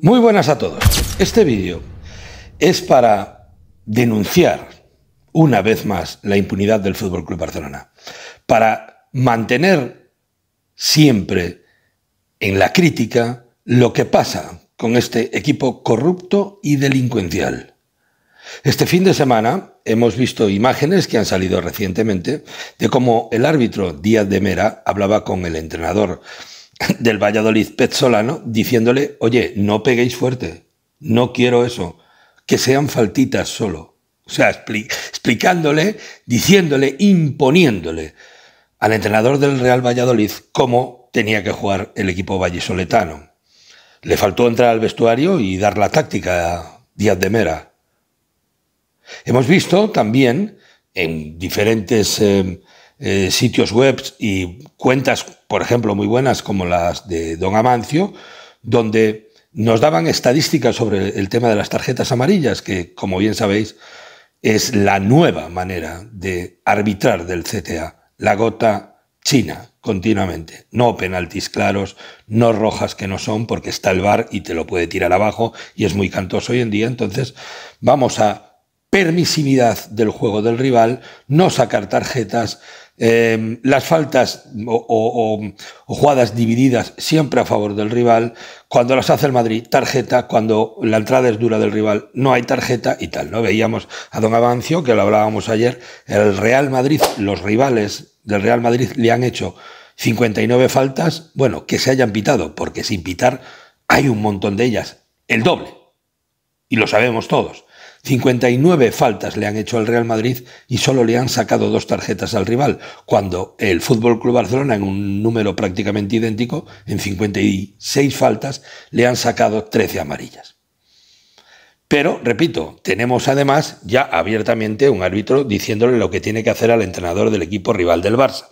Muy buenas a todos. Este vídeo es para denunciar una vez más la impunidad del Fútbol Club Barcelona, para mantener siempre en la crítica lo que pasa con este equipo corrupto y delincuencial. Este fin de semana hemos visto imágenes que han salido recientemente de cómo el árbitro Díaz de Mera hablaba con el entrenador del Valladolid petzolano diciéndole, oye, no peguéis fuerte, no quiero eso, que sean faltitas solo. O sea, explicándole, diciéndole, imponiéndole al entrenador del Real Valladolid cómo tenía que jugar el equipo vallisoletano. Le faltó entrar al vestuario y dar la táctica a Díaz de Mera. Hemos visto también en diferentes em, eh, sitios web y cuentas, por ejemplo, muy buenas como las de Don Amancio, donde nos daban estadísticas sobre el tema de las tarjetas amarillas, que como bien sabéis es la nueva manera de arbitrar del CTA, la gota china continuamente. No penaltis claros, no rojas que no son, porque está el bar y te lo puede tirar abajo y es muy cantoso hoy en día. Entonces vamos a permisividad del juego del rival, no sacar tarjetas, Em, las faltas o, jugadas divididas siempre a favor del rival. Cuando las hace el Madrid, tarjeta. Cuando la entrada es dura del rival, no hay tarjeta y tal. ¿no? Veíamos a don Avancio, que lo hablábamos ayer, el Real Madrid, los rivales del Real Madrid le han hecho 59 faltas, bueno, que se hayan pitado, porque sin pitar hay un montón de ellas, el doble. Y lo sabemos todos. 59 faltas le han hecho al Real Madrid y solo le han sacado dos tarjetas al rival, cuando el Fútbol Club Barcelona, en un número prácticamente idéntico, en 56 faltas, le han sacado 13 amarillas. Pero, repito, tenemos además ya abiertamente un árbitro diciéndole lo que tiene que hacer al entrenador del equipo rival del Barça.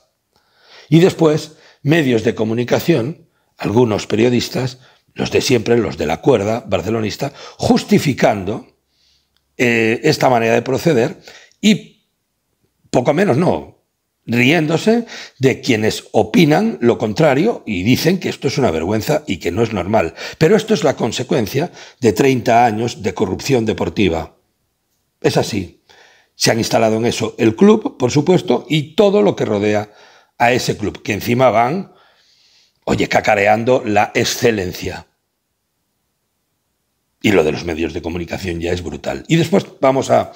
Y después, medios de comunicación, algunos periodistas, los de siempre, los de la cuerda barcelonista, justificando eh, esta manera de proceder y poco menos no, riéndose de quienes opinan lo contrario y dicen que esto es una vergüenza y que no es normal. Pero esto es la consecuencia de 30 años de corrupción deportiva. Es así. Se han instalado en eso el club, por supuesto, y todo lo que rodea a ese club, que encima van, oye, cacareando la excelencia y lo de los medios de comunicación ya es brutal. Y después vamos a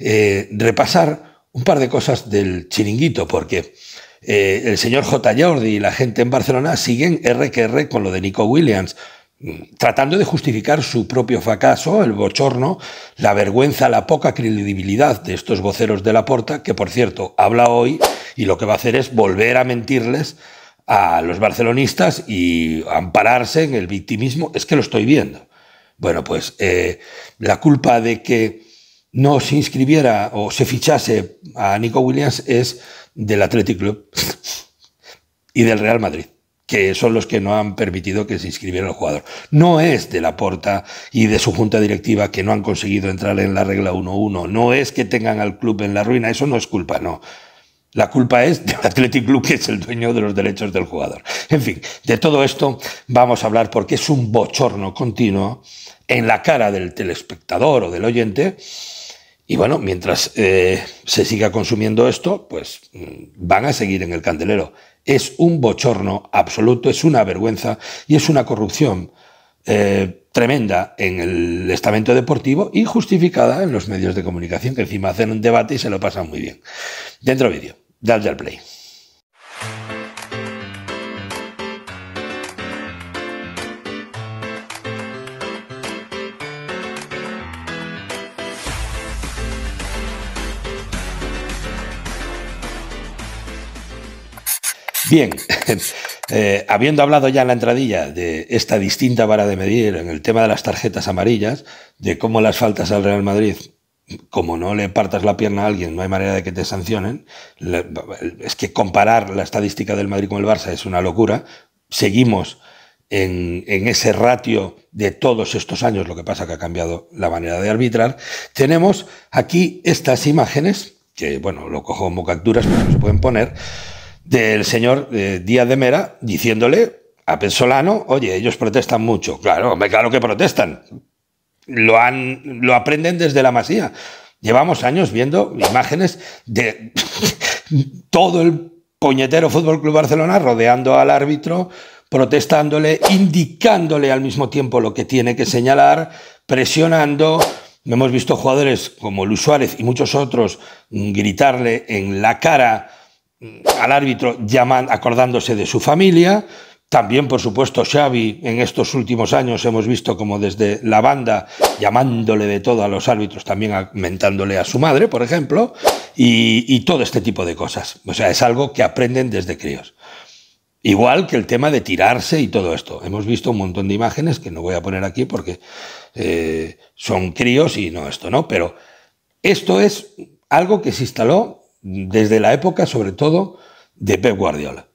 eh, repasar un par de cosas del chiringuito, porque eh, el señor J. Jordi y la gente en Barcelona siguen R con lo de Nico Williams, mm, tratando de justificar su propio fracaso, el bochorno, la vergüenza, la poca credibilidad de estos voceros de la porta, que por cierto habla hoy y lo que va a hacer es volver a mentirles a los barcelonistas y ampararse en el victimismo. Es que lo estoy viendo. Bueno, pues eh, la culpa de que no se inscribiera o se fichase a Nico Williams es del Athletic Club y del Real Madrid, que son los que no han permitido que se inscribiera el jugador. No es de la Porta y de su junta directiva que no han conseguido entrar en la regla 1-1, no es que tengan al club en la ruina, eso no es culpa, no. La culpa es del Athletic Club, que es el dueño de los derechos del jugador. En fin, de todo esto vamos a hablar porque es un bochorno continuo en la cara del telespectador o del oyente. Y bueno, mientras eh, se siga consumiendo esto, pues mm, van a seguir en el candelero. Es un bochorno absoluto, es una vergüenza y es una corrupción eh, tremenda en el estamento deportivo y justificada en los medios de comunicación, que encima hacen un debate y se lo pasan muy bien. Dentro vídeo. Dale al play. Bien, eh, habiendo hablado ya en la entradilla de esta distinta vara de medir en el tema de las tarjetas amarillas, de cómo las faltas al Real Madrid como no le partas la pierna a alguien, no hay manera de que te sancionen. Es que comparar la estadística del Madrid con el Barça es una locura. Seguimos en, ese ratio de todos estos años, lo que pasa que ha cambiado la manera de arbitrar. Tenemos aquí estas imágenes, que bueno, lo cojo como capturas, pero se pueden poner, del señor eh, Díaz de Mera diciéndole a Pensolano, oye, ellos protestan mucho. Claro, claro que protestan lo, han, lo aprenden desde la masía. Llevamos años viendo imágenes de todo el puñetero Fútbol Club Barcelona rodeando al árbitro, protestándole, indicándole al mismo tiempo lo que tiene que señalar, presionando. Hemos visto jugadores como Luis Suárez y muchos otros gritarle en la cara al árbitro, acordándose de su familia. También, por supuesto, Xavi, en estos últimos años hemos visto como desde la banda, llamándole de todo a los árbitros, también aumentándole a su madre, por ejemplo, y, todo este tipo de cosas. O sea, es algo que aprenden desde críos. Igual que el tema de tirarse y todo esto. Hemos visto un montón de imágenes que no voy a poner aquí porque eh, son críos y no esto, ¿no? Pero esto es algo que se instaló desde la época, sobre todo, de Pep Guardiola.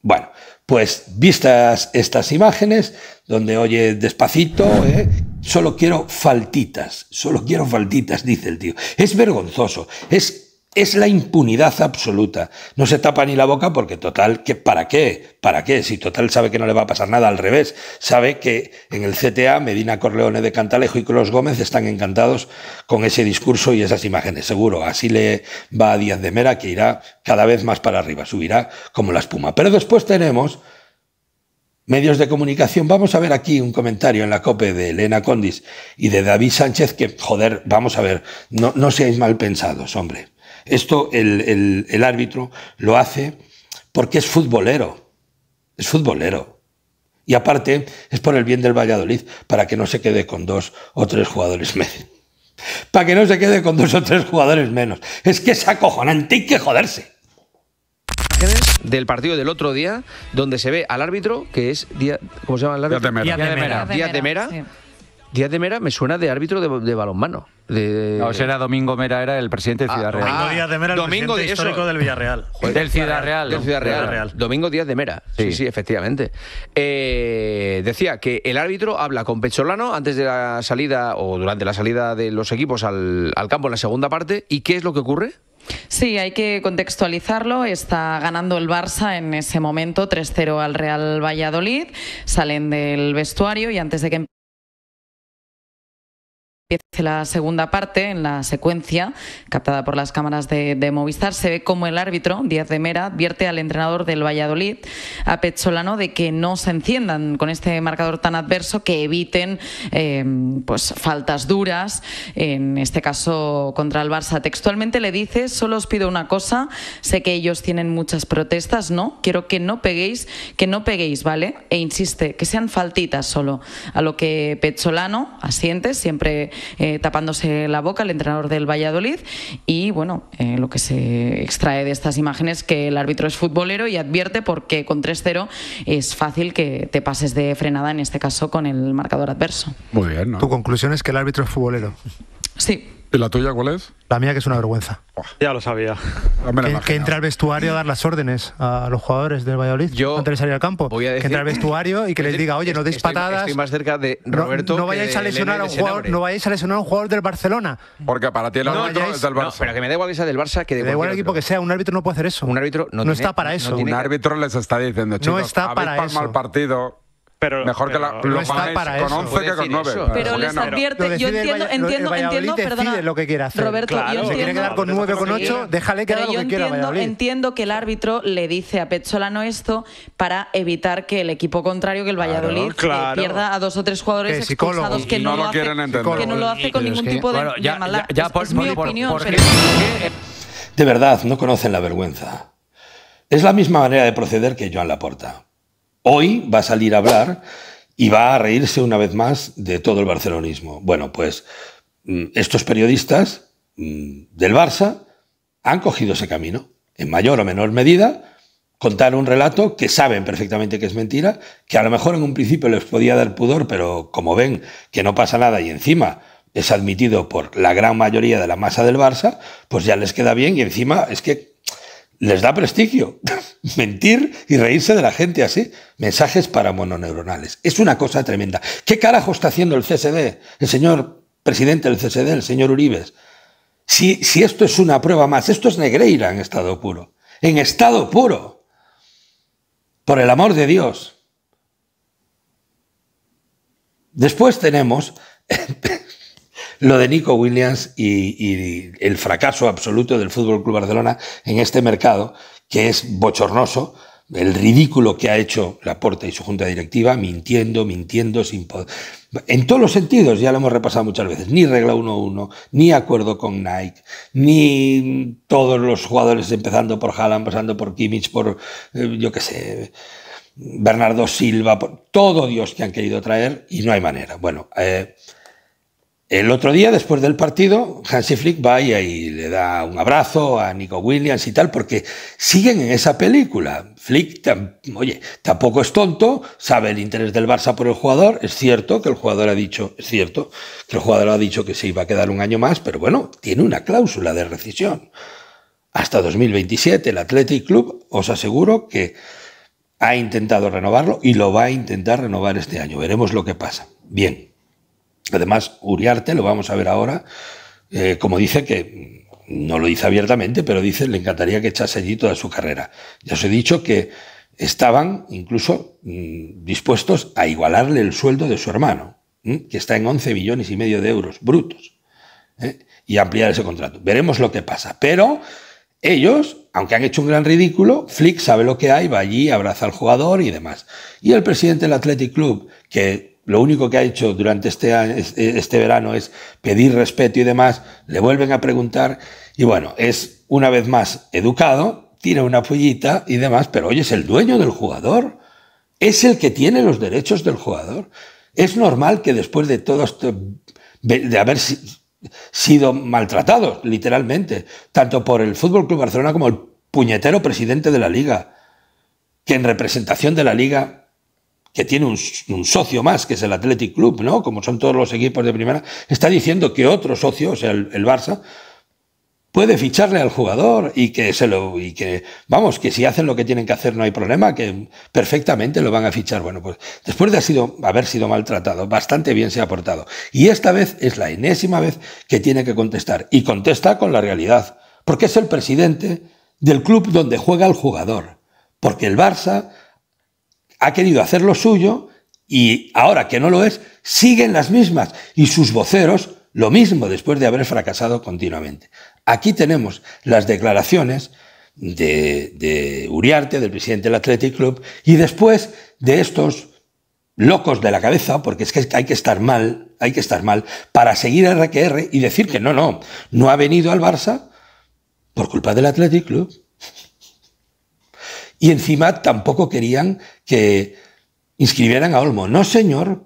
Bueno, pues vistas estas imágenes, donde oye despacito, ¿eh? solo quiero faltitas, solo quiero faltitas, dice el tío. Es vergonzoso, es es la impunidad absoluta. No se tapa ni la boca porque total, ¿para qué? ¿Para qué? Si total sabe que no le va a pasar nada, al revés, sabe que en el CTA Medina Corleone de Cantalejo y Clos Gómez están encantados con ese discurso y esas imágenes, seguro. Así le va a Díaz de Mera que irá cada vez más para arriba, subirá como la espuma. Pero después tenemos medios de comunicación. Vamos a ver aquí un comentario en la COPE de Elena Condis y de David Sánchez que, joder, vamos a ver, no, no seáis mal pensados, hombre. Esto el, árbitro lo hace porque es futbolero, es futbolero. Y aparte es por el bien del Valladolid, para que no se quede con dos o tres jugadores menos. Para que no se quede con dos o tres jugadores menos. Es que es acojonante, hay que joderse del partido del otro día donde se ve al árbitro que es Díaz, ¿cómo se llama el árbitro? de Mera. Díaz de Mera, Díaz de Mera me suena de árbitro de, balonmano. De... No, Domingo Mera, era el presidente de ah, Ciudad Real. Domingo Díaz de Mera, el presidente histórico del Villarreal. del Ciudad Real. Del Ciudad Real. Domingo Díaz de Mera. Sí, sí, efectivamente. Eh, decía que el árbitro habla con Pecholano antes de la salida o durante la salida de los equipos al, campo en la segunda parte. ¿Y qué es lo que ocurre? Sí, hay que contextualizarlo. Está ganando el Barça en ese momento 3-0 al Real Valladolid. Salen del vestuario y antes de que la segunda parte, en la secuencia captada por las cámaras de, Movistar, se ve como el árbitro, Díaz de Mera, advierte al entrenador del Valladolid, a Pecholano, de que no se enciendan con este marcador tan adverso, que eviten eh, pues, faltas duras, en este caso contra el Barça. Textualmente le dice, solo os pido una cosa, sé que ellos tienen muchas protestas, ¿no? Quiero que no peguéis, que no peguéis, ¿vale? E insiste, que sean faltitas solo. A lo que Pecholano asiente, siempre eh, tapándose la boca, el entrenador del Valladolid. Y bueno, eh, lo que se extrae de estas imágenes es que el árbitro es futbolero y advierte porque con 3-0 es fácil que te pases de frenada, en este caso con el marcador adverso. Muy bien, Tu conclusión es que el árbitro es futbolero. Sí, ¿Y la tuya cuál es? La mía que es una vergüenza. Ya lo sabía. Ah, que, entre al vestuario a dar las órdenes a los jugadores del Valladolid Yo antes de al campo. que entre al vestuario y que les diga, oye, no deis patadas. más cerca de Roberto. No, vayáis a lesionar a un jugador, no vayáis a lesionar a un jugador del Barcelona. Porque para ti el árbitro es del Barça. No, pero que me da igual que sea del Barça que de igual equipo que sea, un árbitro no puede hacer eso. Un árbitro no, está para eso. un árbitro les está diciendo, chicos, no está para eso. mal partido pero, Mejor que la, lo no con eso. 11 que con 9. Eso. Pero les advierte, yo entiendo, entiendo, entiendo, perdona, lo que quiera hacer. Roberto, claro, yo se quiere quedar con 9 con 8, déjale que haga lo que quiera Valladolid. Entiendo que el árbitro le dice a Pecholano esto para evitar que el equipo contrario, que el Valladolid, eh, pierda a dos o tres jugadores expulsados que no, lo, quieren hace, entender. que no lo hace con ningún tipo de, bueno, de maldad. es, mi opinión. De verdad, no conocen la vergüenza. Es la misma manera de proceder que Joan Laporta hoy va a salir a hablar y va a reírse una vez más de todo el barcelonismo. Bueno, pues mm, estos periodistas mm, del Barça han cogido ese camino, en mayor o menor medida, contar un relato que saben perfectamente que es mentira, que a lo mejor en un principio les podía dar pudor, pero como ven que no pasa nada y encima es admitido por la gran mayoría de la masa del Barça, pues ya les queda bien y encima es que les da prestigio. Mentir y reírse de la gente así. Mensajes para mononeuronales. Es una cosa tremenda. ¿Qué carajo está haciendo el CSD? El señor presidente del CSD, el señor Uribes. Si, si esto es una prueba más, esto es Negreira en estado puro. En estado puro. Por el amor de Dios. Después tenemos Lo de Nico Williams y, el fracaso absoluto del Fútbol Club Barcelona en este mercado, que es bochornoso, el ridículo que ha hecho Laporta y su junta directiva, mintiendo, mintiendo, sin poder. En todos los sentidos, ya lo hemos repasado muchas veces, ni regla 1-1, ni acuerdo con Nike, ni todos los jugadores, empezando por Haaland, pasando por Kimmich, por, eh, yo qué sé, Bernardo Silva, todo Dios que han querido traer, y no hay manera. Bueno, eh, el otro día, después del partido, Hansi Flick va y, le da un abrazo a Nico Williams y tal, porque siguen en esa película. Flick, oye, tampoco es tonto, sabe el interés del Barça por el jugador. Es cierto que el jugador ha dicho, es cierto que el jugador ha dicho que se iba a quedar un año más, pero bueno, tiene una cláusula de rescisión. Hasta 2027, el Athletic Club, os aseguro que ha intentado renovarlo y lo va a intentar renovar este año. Veremos lo que pasa. Bien. Además, Uriarte, lo vamos a ver ahora, eh, como dice que, no lo dice abiertamente, pero dice, le encantaría que echase allí toda su carrera. Ya os he dicho que estaban incluso mm, dispuestos a igualarle el sueldo de su hermano, que está en 11 millones y medio de euros brutos, ¿eh? y ampliar ese contrato. Veremos lo que pasa. Pero ellos, aunque han hecho un gran ridículo, Flick sabe lo que hay, va allí, abraza al jugador y demás. Y el presidente del Athletic Club, que lo único que ha hecho durante este, eh, este verano es pedir respeto y demás, le vuelven a preguntar y bueno, es una vez más educado, tira una pollita y demás, pero hoy es el dueño del jugador, es el que tiene los derechos del jugador. Es normal que después de todo de haber sido maltratados, literalmente, tanto por el Fútbol Club Barcelona como el puñetero presidente de la liga, que en representación de la liga que tiene un, socio más, que es el Athletic Club, ¿no? Como son todos los equipos de primera, está diciendo que otro socio, o sea, el, Barça, puede ficharle al jugador y que se lo y que vamos que si hacen lo que tienen que hacer no hay problema que perfectamente lo van a fichar bueno pues después de haber sido maltratado bastante bien se ha portado y esta vez es la enésima vez que tiene que contestar y contesta con la realidad porque es el presidente del club donde juega el jugador porque el Barça ha querido hacer lo suyo y ahora que no lo es, siguen las mismas y sus voceros lo mismo después de haber fracasado continuamente. Aquí tenemos las declaraciones de, Uriarte, del presidente del Athletic Club, y después de estos locos de la cabeza, porque es que hay que estar mal, hay que estar mal, para seguir RQR y decir que no, no, no ha venido al Barça por culpa del Athletic Club. Y encima tampoco querían que inscribieran a Olmo. No, señor,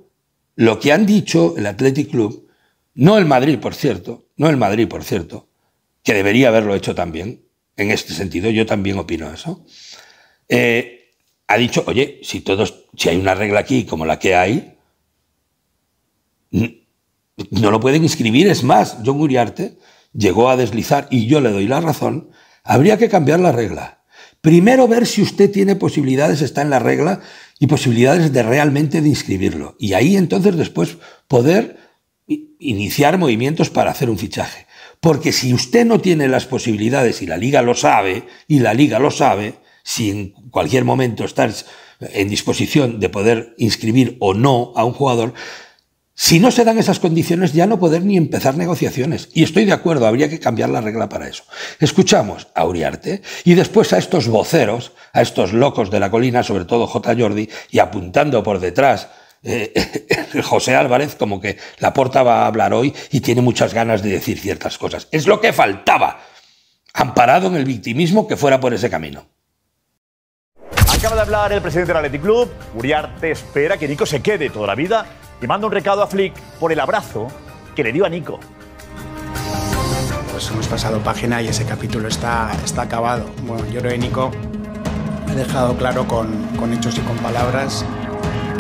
lo que han dicho el Athletic Club, no el Madrid, por cierto, no el Madrid, por cierto, que debería haberlo hecho también, en este sentido, yo también opino eso, eh, ha dicho, oye, si, todos, si hay una regla aquí como la que hay, no lo pueden inscribir. Es más, John Uriarte llegó a deslizar, y yo le doy la razón, habría que cambiar la regla. Primero ver si usted tiene posibilidades, está en la regla, y posibilidades de realmente de inscribirlo. Y ahí entonces después poder iniciar movimientos para hacer un fichaje. Porque si usted no tiene las posibilidades y la liga lo sabe, y la liga lo sabe, si en cualquier momento estás en disposición de poder inscribir o no a un jugador, si no se dan esas condiciones, ya no poder ni empezar negociaciones. Y estoy de acuerdo, habría que cambiar la regla para eso. Escuchamos a Uriarte y después a estos voceros, a estos locos de la colina, sobre todo J. Jordi, y apuntando por detrás eh, José Álvarez, como que la porta va a hablar hoy y tiene muchas ganas de decir ciertas cosas. Es lo que faltaba, amparado en el victimismo que fuera por ese camino. Acaba de hablar el presidente del Athletic Club. Uriarte espera que Nico se quede toda la vida y mando un recado a Flick por el abrazo que le dio a Nico. Pues hemos pasado página y ese capítulo está, está acabado. Bueno, yo creo que Nico ha dejado claro con, con hechos y con palabras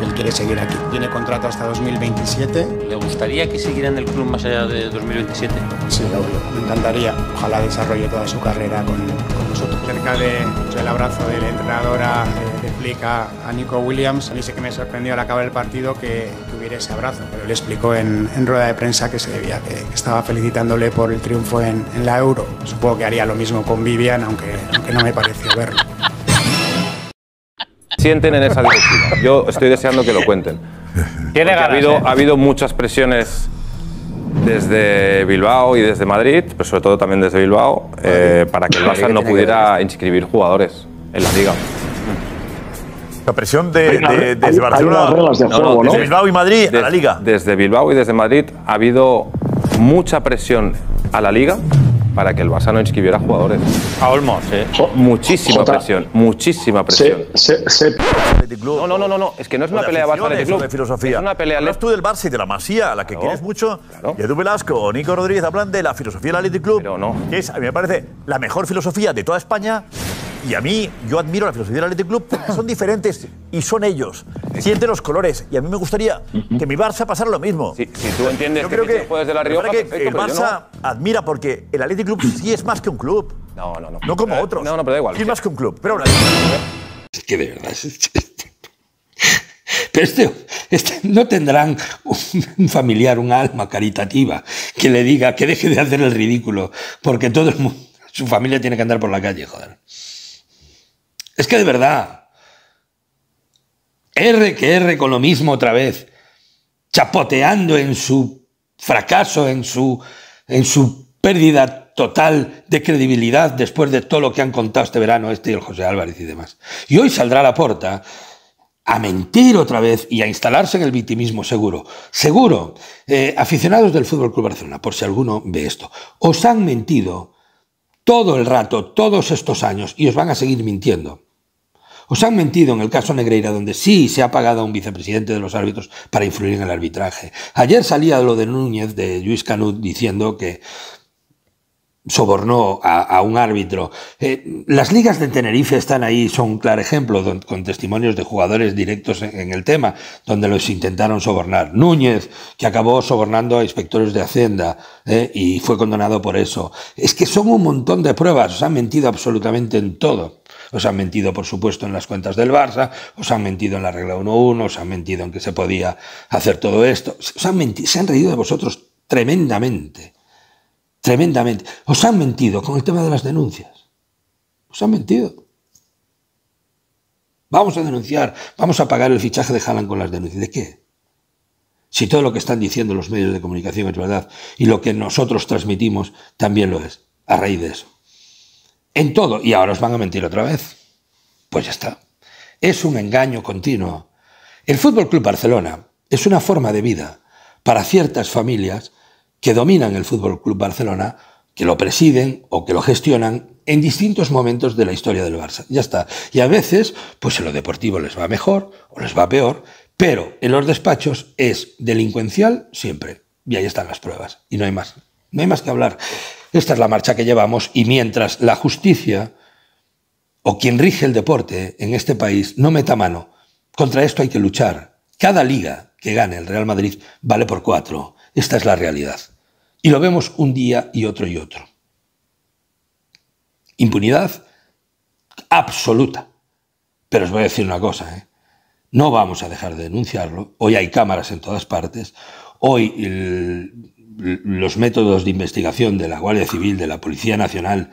él quiere seguir aquí. Tiene contrato hasta 2027. ¿Le gustaría que siguiera en el club más allá de 2027? Sí, obvio. Me encantaría. Ojalá desarrolle toda su carrera con, nosotros. Cerca del de, el abrazo de la entrenadora de, a, Nico Williams, a mí que me sorprendió al acabar el partido que, tuviera ese abrazo. Pero le explicó en, rueda de prensa que se debía, que, estaba felicitándole por el triunfo en, la Euro. Supongo que haría lo mismo con Vivian, aunque, aunque no me pareció verlo sienten en esa directiva. Yo estoy deseando que lo cuenten. ha, habido, ¿eh? ha habido muchas presiones desde Bilbao y desde Madrid, pero sobre todo también desde Bilbao, eh, para que el Barça no pudiera inscribir jugadores en la liga. La presión de, desde Barcelona, desde Bilbao y Madrid a la liga. Desde Bilbao y desde Madrid ha habido mucha presión a la liga para que el Barça no inscribiera jugadores. A Olmo, sí. Muchísima presión, muchísima presión. Se, se, se... No, no, no, no, es que no es una pelea Barça de club. Es una pelea Hablas tú del Barça y de la Masía, a la que quieres mucho. Y Edu Velasco o Nico Rodríguez hablan de la filosofía del Athletic Club. Que es, a mí me parece, la mejor filosofía de toda España y a mí, yo admiro la filosofía del Athletic Club porque son diferentes y son ellos. Sienten los colores. Y a mí me gustaría que mi Barça pasara lo mismo. Si, tú entiendes yo creo que puedes de la Rioja, que el Barça admira porque el Athletic Club sí es más que un club. No, no, no. No como eh, otros. No, no, pero da igual. Sí es más que un club. Pero Es que de verdad. Pero este, este, no tendrán un familiar, un alma caritativa que le diga que deje de hacer el ridículo, porque todo el mundo, su familia tiene que andar por la calle, joder. Es que de verdad. R que R con lo mismo otra vez. Chapoteando en su fracaso, en su, en su pérdida total de credibilidad después de todo lo que han contado este verano este y el José Álvarez y demás. Y hoy saldrá a la puerta a mentir otra vez y a instalarse en el victimismo seguro. Seguro, eh, aficionados del Fútbol Club Barcelona, por si alguno ve esto, os han mentido todo el rato, todos estos años y os van a seguir mintiendo. Os han mentido en el caso Negreira, donde sí se ha pagado a un vicepresidente de los árbitros para influir en el arbitraje. Ayer salía lo de Núñez, de Luis Canut, diciendo que sobornó a, un árbitro. Eh, las ligas de Tenerife están ahí, son un claro ejemplo, con testimonios de jugadores directos en, el tema, donde los intentaron sobornar. Núñez, que acabó sobornando a inspectores de Hacienda eh, y fue condenado por eso. Es que son un montón de pruebas, os han mentido absolutamente en todo. Os han mentido, por supuesto, en las cuentas del Barça, os han mentido en la regla 1-1, os han mentido en que se podía hacer todo esto. se han reído de vosotros tremendamente. Tremendamente. Os han mentido con el tema de las denuncias. Os han mentido. Vamos a denunciar, vamos a pagar el fichaje de Haaland con las denuncias. ¿De qué? Si todo lo que están diciendo los medios de comunicación es verdad y lo que nosotros transmitimos también lo es, a raíz de eso en todo, y ahora os van a mentir otra vez. Pues ya está. Es un engaño continuo. El Fútbol Club Barcelona es una forma de vida para ciertas familias que dominan el Fútbol Club Barcelona, que lo presiden o que lo gestionan en distintos momentos de la historia del Barça. Ya está. Y a veces, pues en lo deportivo les va mejor o les va peor, pero en los despachos es delincuencial siempre. Y ahí están las pruebas. Y no hay más. No hay más que hablar. Esta es la marcha que llevamos y mientras la justicia o quien rige el deporte en este país no meta mano, contra esto hay que luchar. Cada liga que gane el Real Madrid vale por cuatro. Esta es la realidad. Y lo vemos un día y otro y otro. Impunidad absoluta. Pero os voy a decir una cosa, ¿eh? no vamos a dejar de denunciarlo. Hoy hay cámaras en todas partes. Hoy el, los métodos de investigación de la Guardia Civil, de la Policía Nacional,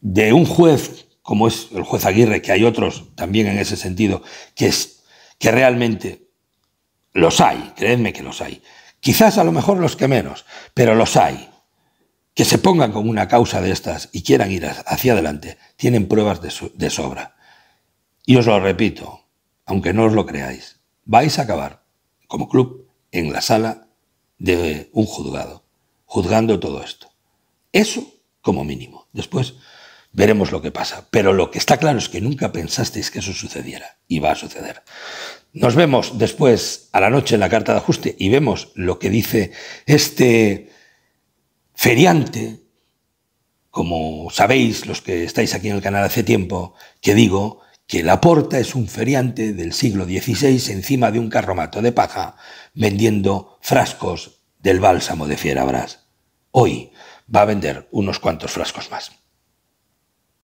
de un juez como es el juez Aguirre, que hay otros también en ese sentido, que, que realmente los hay, creedme que los hay. Quizás a lo mejor los que menos, pero los hay. Que se pongan con una causa de estas y quieran ir hacia adelante, tienen pruebas de, de sobra. Y os lo repito, aunque no os lo creáis, vais a acabar como club en la sala de un juzgado, juzgando todo esto. Eso como mínimo. Después veremos lo que pasa. Pero lo que está claro es que nunca pensasteis que eso sucediera y va a suceder. Nos vemos después a la noche en la carta de ajuste y vemos lo que dice este feriante, como sabéis los que estáis aquí en el canal hace tiempo, que digo que la porta es un feriante del siglo XVI encima de un carromato de paja vendiendo frascos del bálsamo de fierabras. Hoy va a vender unos cuantos frascos más.